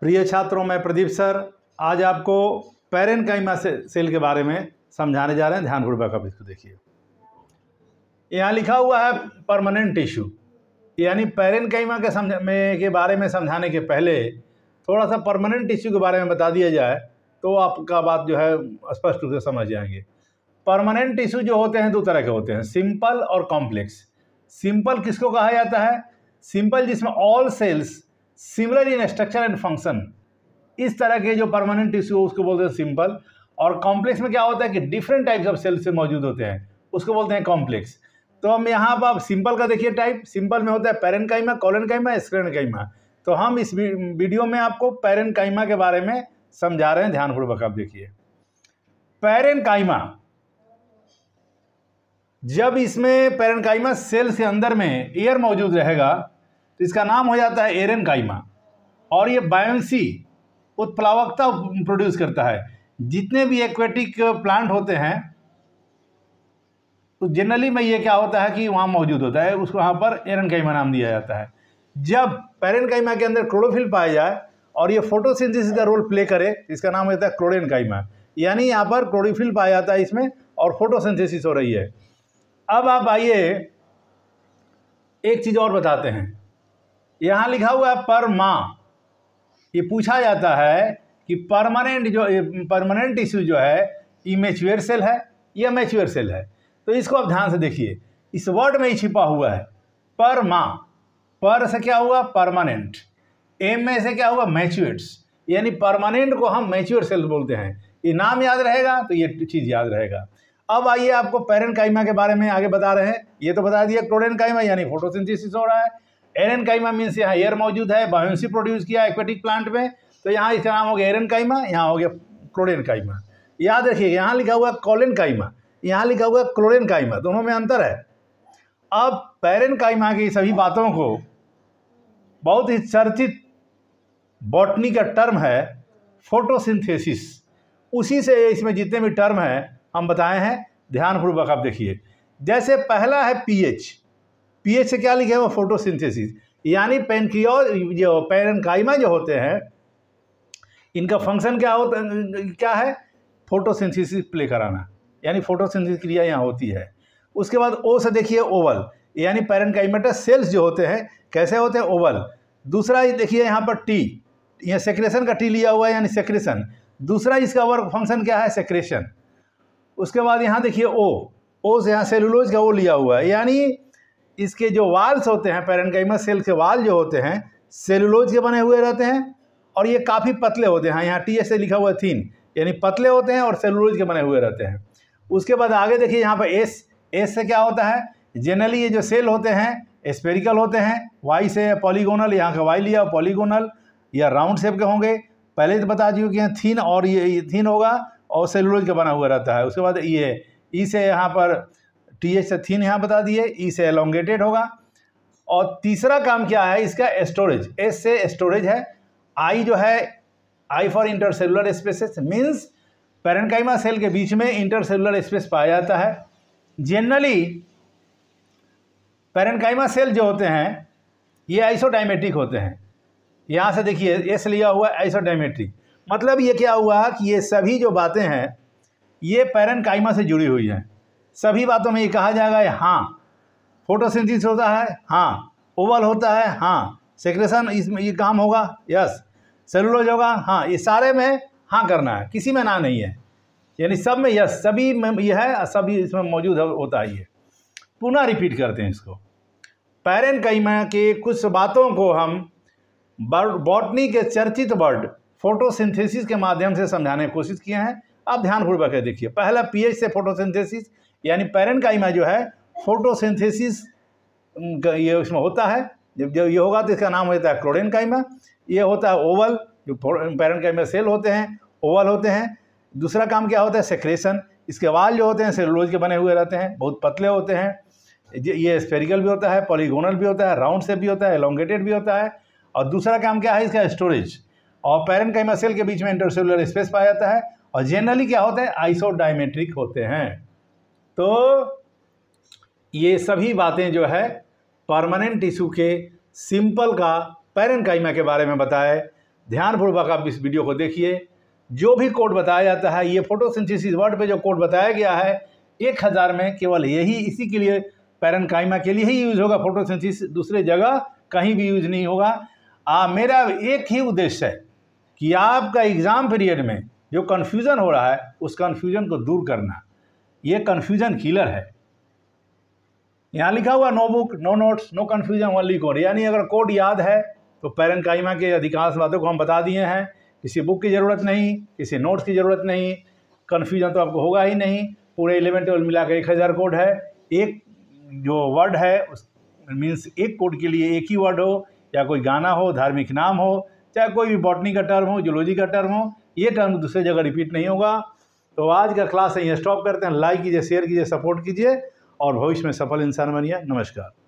प्रिय छात्रों मैं प्रदीप सर आज आपको पेरेन काइमा से, सेल के बारे में समझाने जा रहे हैं ध्यानपूर्वक अब इसको देखिए यहाँ लिखा हुआ है परमानेंट टिश्यू यानी पेरेन काइमा के समझ में के बारे में समझाने के पहले थोड़ा सा परमानेंट टिश्यू के बारे में बता दिया जाए तो आपका बात जो है स्पष्ट रूप से समझ जाएंगे परमानेंट टिश्यू जो होते हैं दो तरह के होते हैं सिंपल और कॉम्प्लेक्स सिंपल किसको कहा जाता है सिंपल जिसमें all cells similar in structure and function इस तरह के जो परमानेंट टिश्यू उसको बोलते हैं सिंपल और कॉम्प्लेक्स में क्या होता है कि डिफरेंट टाइप्स ऑफ सेल्स से मौजूद होते हैं उसको बोलते हैं कॉम्प्लेक्स तो हम यहाँ पर आप सिंपल का देखिए टाइप सिंपल में होता है parenchyma collenchyma sclerenchyma तो हम इस वीडियो में आपको पैरन काइमा के बारे में समझा रहे हैं ध्यानपूर्वक आप देखिए पैरन काइमा जब इसमें पैरन काइमा सेल से अंदर में एयर मौजूद रहेगा तो इसका नाम हो जाता है एरन काइमा और ये बायोन्सी उत्प्लावकता प्रोड्यूस करता है जितने भी एक्वेटिक प्लांट होते हैं तो जनरली में ये क्या होता है कि वहाँ मौजूद होता है उसको वहाँ पर एरन काइमा नाम दिया जाता है जब पेरन काइमा के अंदर क्लोरोफिल पाया जाए और ये फोटोसिंथेसिस का रोल प्ले करे तो इसका नाम होता है क्लोरेन काइमा यानी यहाँ पर क्लोरोफिल पाया जाता है इसमें और फोटोसिंथेसिस हो रही है अब आप आइए एक चीज़ और बताते हैं यहाँ लिखा हुआ है परमा ये पूछा जाता है कि परमानेंट जो परमानेंट इश्यू जो है ये मेच्योर सेल है या मेच्योर सेल है तो इसको आप ध्यान से देखिए इस वर्ड में ही छिपा हुआ है परमा पर से क्या हुआ परमानेंट एम में से क्या हुआ मैच्योर्ड्स यानी परमानेंट को हम मैच्योर सेल बोलते हैं ये नाम याद रहेगा तो ये चीज़ याद रहेगा अब आइए आपको पेरेंट काइमा के बारे में आगे बता रहे हैं ये तो बता दिया क्लोडेन काइमा यानी फोटोसिंथेसिस हो रहा है एरन काइमा मीन्स यहाँ एयर मौजूद है बायोसी प्रोड्यूस किया एक्वेटिक प्लांट में तो यहाँ इसका नाम हो गया एरन काइमा यहाँ हो गया क्लोरेन काइमा याद रखिए यहाँ लिखा हुआ कॉलेन काइमा यहाँ लिखा हुआ क्लोरेन काइमा दोनों में अंतर है अब पैरन काइमा की सभी बातों को बहुत ही चर्चित बॉटनी का टर्म है फोटोसिंथेसिस उसी से इसमें जितने भी टर्म हैं हम बताए हैं ध्यानपूर्वक आप देखिए जैसे पहला है पीएच पीएच से क्या लिखे हुआ फोटोसिंथेसिस यानी पेनक्रियोज जो पेरनकाइमा जो होते हैं इनका फंक्शन क्या होता क्या है फोटोसिंथेसिस प्ले कराना यानी फोटोसिंथेसिस क्रिया यहाँ होती है उसके बाद ओ से देखिए ओवल यानी पेरनकाइमेटा सेल्स जो होते हैं कैसे होते हैं ओवल दूसरा देखिए यहाँ पर टी यह सेक्रेशन का टी लिया हुआ है यानी सेक्रेशन दूसरा इसका वर्क फंक्शन क्या है सेक्रेशन उसके बाद यहाँ देखिए ओ ओ से यहाँ सेलुलोज का ओ लिया हुआ है यानी इसके जो वाल्स होते हैं पेरेनकाइमस सेल के वाल जो होते हैं सेलुलोज के बने हुए रहते हैं और ये काफ़ी पतले होते हैं हाँ, यहाँ टी एस से लिखा हुआ थीन यानी पतले होते हैं और सेलुलोज के बने हुए रहते हैं उसके बाद आगे देखिए यहाँ पर एस एस से क्या होता है जनरली ये जो सेल होते हैं स्पेरिकल होते हैं वाई से पॉलीगोनल यहाँ का वाई लिया पॉलीगोनल या राउंड शेप के होंगे पहले तो बता कि यहाँ थीन और ये थीन होगा और सेलुलोज का बना हुआ रहता है उसके बाद ये ई e से यहाँ पर टी एच से थीन यहाँ बता दिए ई e से एलोंगेटेड होगा और तीसरा काम क्या है इसका स्टोरेज एस से स्टोरेज है आई जो है I for intercellular spaces means parenchyma cell के बीच में इंटरसेलुलर स्पेस पाया जाता है जनरली पेरेंकाइमा सेल जो होते हैं ये आइसोडाइमेट्रिक होते हैं यहाँ से देखिए एस लिया हुआ आइसोडाइमेट्रिक मतलब ये क्या हुआ कि ये सभी जो बातें हैं ये पेरेंकाइमा से जुड़ी हुई हैं सभी बातों में ये कहा जाएगा हाँ फोटोसिंथेसिस होता है हाँ ओवल होता है हाँ सेक्रेशन इसमें ये काम होगा यस सेलुलोज होगा हाँ ये सारे में हाँ करना है किसी में ना नहीं है यानी सब में यस सभी में ये है सभी इसमें मौजूद होता ही है पुनः रिपीट करते हैं इसको पैरन कैमा के कुछ बातों को हम बॉटनी के चर्चित वर्ड फोटोसिंथेसिस के माध्यम से समझाने की कोशिश किए हैं अब ध्यानपूर्वक है देखिए पहला पीएच से फोटोसिंथेसिस यानी पेरेनकाइमा जो है फोटोसिंथेसिस ये उसमें होता है जब जब ये होगा तो इसका नाम होता है क्लोडेन काइमा ये होता है ओवल जो पैरन काइमा सेल होते हैं ओवल होते हैं दूसरा काम क्या होता है सेक्रेशन इसके वाल जो होते हैं सेलुलोज के बने हुए रहते हैं बहुत पतले होते हैं ये स्पेरिकल भी होता है पॉलीगोनल भी होता है राउंड से भी होता है एलोंगेटेड भी होता है और दूसरा काम क्या है इसका स्टोरेज और पैरन काइमा सेल के बीच में इंटरसेलुलर स्पेस पाया जाता है और जनरली क्या होता है आइसोडायमेट्रिक होते हैं तो ये सभी बातें जो है परमानेंट टिश्यू के सिंपल का पैरन के बारे में बताए ध्यानपूर्वक आप इस वीडियो को देखिए जो भी कोड बताया जाता है ये फोटोसिंथेसिस वर्ड पे जो कोड बताया गया है एक हज़ार में केवल यही इसी के लिए पैरन के लिए ही यूज होगा फोटोसिंथेसिस दूसरे जगह कहीं भी यूज नहीं होगा आ, मेरा एक ही उद्देश्य है कि आपका एग्ज़ाम पीरियड में जो कन्फ्यूज़न हो रहा है उस कन्फ्यूज़न को दूर करना ये कन्फ्यूजन किलर है यहाँ लिखा हुआ no book no notes no confusion only code यानी अगर कोड याद है तो पैरन काइमा के अधिकांश बातों को हम बता दिए हैं किसी बुक की ज़रूरत नहीं किसी नोट्स की ज़रूरत नहीं कन्फ्यूजन तो आपको होगा ही नहीं पूरे इलेवन ट्वेल्व मिला कर एक हज़ार कोड है एक जो वर्ड है उस मीन्स एक कोड के लिए एक ही वर्ड हो या कोई गाना हो धार्मिक नाम हो चाहे कोई भी बॉटनी का टर्म हो जोलॉजी का टर्म हो ये टर्म दूसरे जगह रिपीट नहीं होगा तो आज का क्लास यहीं स्टॉप करते हैं लाइक कीजिए शेयर कीजिए सपोर्ट कीजिए और भविष्य में सफल इंसान बनिए नमस्कार